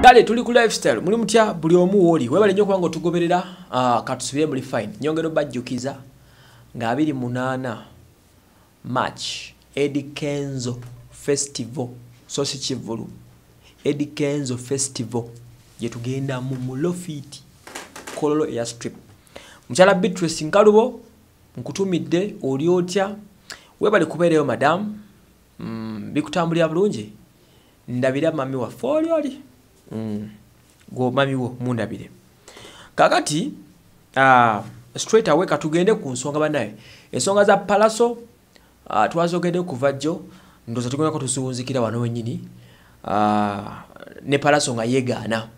Gale tuli ku lifestyle muli mutya buli omu woli webale nyo kwango tugoberera uh, ah, katusubire muli fine nyongero bajukiza nga abiri munana March Eddie Kenzo Festival so si kivulu Eddie Kenzo Festival gye tugenda mu Mulofit Kololo ya strip Mchala Beatrice Nkalubo nkutumidde oli otya webale kubereyo madam mm, bikutambulira bulungi ndabira mami wa folio Mm. gwomamiwo mundabire kakati ah, straight away katugende ku nsonga banaye ensonga za palaso ah, twazogedde kuva jjo ndoza tugendako tusuwunzikira wano wenyini ah, ne palaso nga yegaana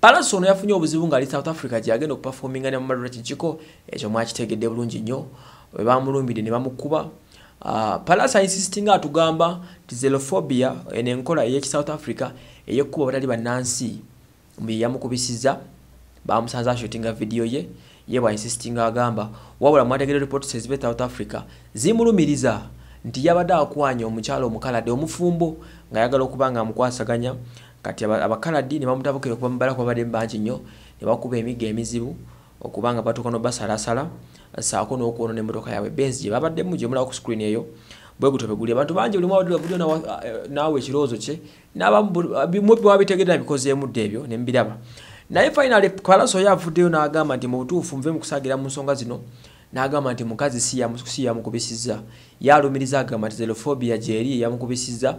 palaso ono yafunye obuzibu ngaali south africa gyeyagenda okupafuminga ne mumalula kikiko ekyo mwakitegedde bulungi nnyo webamulumbire ne bamukuba Ah, palasa insisting atugamba tizelophobia enenkola eyeki south africa eyekuba batali bannansi muyeyamukubisiza bamusanza ashootinga vidiyo ye ye bwainsisting agamba wabula mwategere reports ezibe south africa zimulumiriza nti yabadde akwanya omukyalo omukaladde omufumbo nga ayagala okuba nga amukwasaganya kati abakaladi ne bamutabukira okuba mubalakuba bade mbangi nnyo ne bakuba emigga emizibu okubanga batukano basalasala saako nokwono nemotoka yawe benzi gyebabaddemu gyemulaw ku screen eyo bwegutyo begulya abantu bangi olimuavudyo eh, naawe ekirowoozo kye nbiwabitegerera bikozeemu dda ebyo nembiraba naye final kalasi oyo avuddeyo n'agamba nti mubutuufu nve mukusagira mu nsonga zino n'agamba nti mukazi si yamukubisizza yalumiriza agamba nti zelophobia gyeri yamukubisizza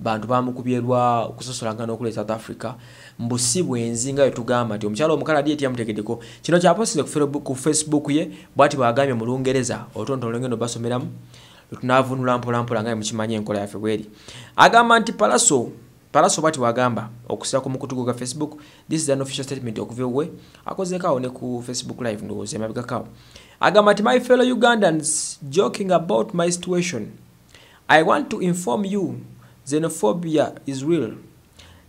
bantu bamukubyerwa okusosolangana okule south africa mbusi bwenzi nga wetugamba nti omukyalo omukala di etiyamutegeddeko kino kyapostire ku facebook ye bwati bwagambye mu lungereza olutontono lwengendo basomeramu lwetunavunula mpolampola nga mukimanyi enkola yaffe bweri agamba nti palaso palaso bwati wagamba okusira ku mukutu gwe gwa facebook this is an official statement okuva ewuwe akozekoawo ne ku facebook live ndowooza emabigakawo agamba nti my fellow ugandans joking about my situation i want to inform you xenophobia is real.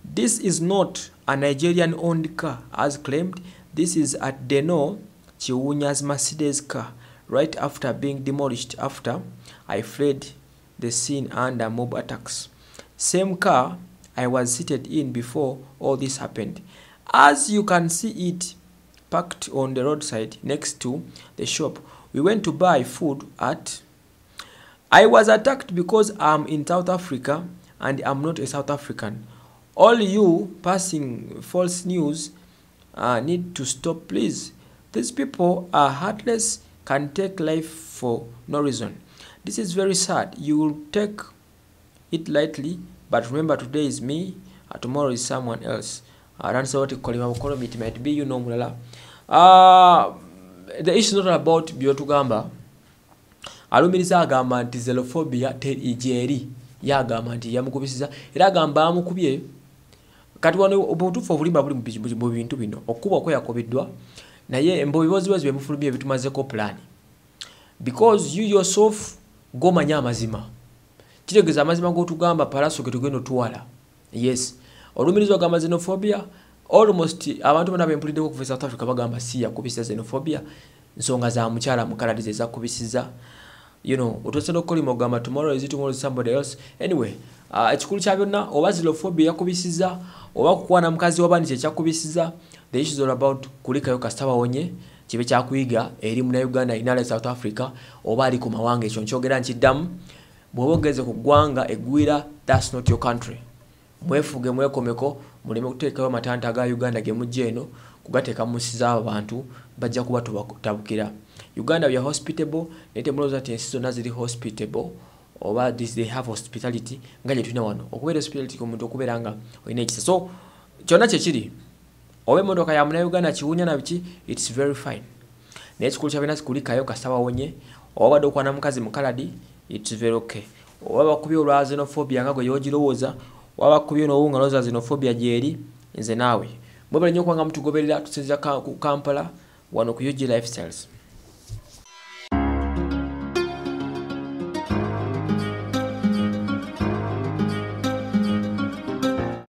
This is not a Nigerian owned car as claimed. This is at Deno Chiwunya's Mercedes car right after being demolished after I fled the scene under mob attacks. Same car I was seated in before all this happened. As you can see it parked on the roadside next to the shop. We went to buy food at I was attacked because I'm in South Africa and I'm not a South African. All you passing false news uh, need to stop, please. These people are heartless, can take life for no reason. This is very sad. You will take it lightly, but remember today is me, uh, tomorrow is someone else. Uh, that's what you call him. Call him. It might be you know, mulala. Uh, the issue is not about byotugamba. Alumiriza agamba nti xenophobia te ejeri yagamba nti yamukubisiza era agamba amukubye kati wano obutuufu obulimba buli mu bintu bino okuba okwo yakobeddwa naye mbobiboziboozi bemufulumya ebitumazeko pulaani because you yourself gomanya amazima kitegeeza amazima gotugamba palaso getugenda otuwala yes olumirizi ogamba xenophobia almost abantu bona bempuliddeko okuva e south africa bagamba si yakubisa xenophobia nsonga za mukyala mukalatizi ezakubisiza you know otosera okukolima ogamba tomorrow is tomorrow is somebody else anyway uh, ekikulu kya byonna oba zilophobia yakubisiza oba kukwana mukazi wabandi kyekyakubisiza the issues all about kulikayo kasitabawonye kibe kyakuyiga eri muna uganda inala south africa oba ali ku mawanga ekyo nkyogera nkiddamu bwoba ogeze ku ggwanga egwira thats not your country mwefuge mwekomeko muleme okuteekayo amatanta ga uganda gemujja eno kugateeka mu nsi zaabo bantu bajja kuba tubatabukira tuba, uganda bya hospitable naye temulowooza ti ensi zonna ziri hospitable oba they have hospitality nga gyetulina wano okubeera hospitality omuntu okubeera nga olina ekisa so kyonna kyekiri oba emmotoka ya munauganda kiwunya nabiki its very fine naye kikulu kyabina kulikayo kasawawonye oba badde okwana mukazi mukaladi its very okay oba bakubye olwa xenophobia nga gwe yogirowooza oba bakubye nowunganoza xenophobia gyeri nze naawe mwebalinya okubanga mutugoberera tusinzira ku kampala wano ku ug lifestyles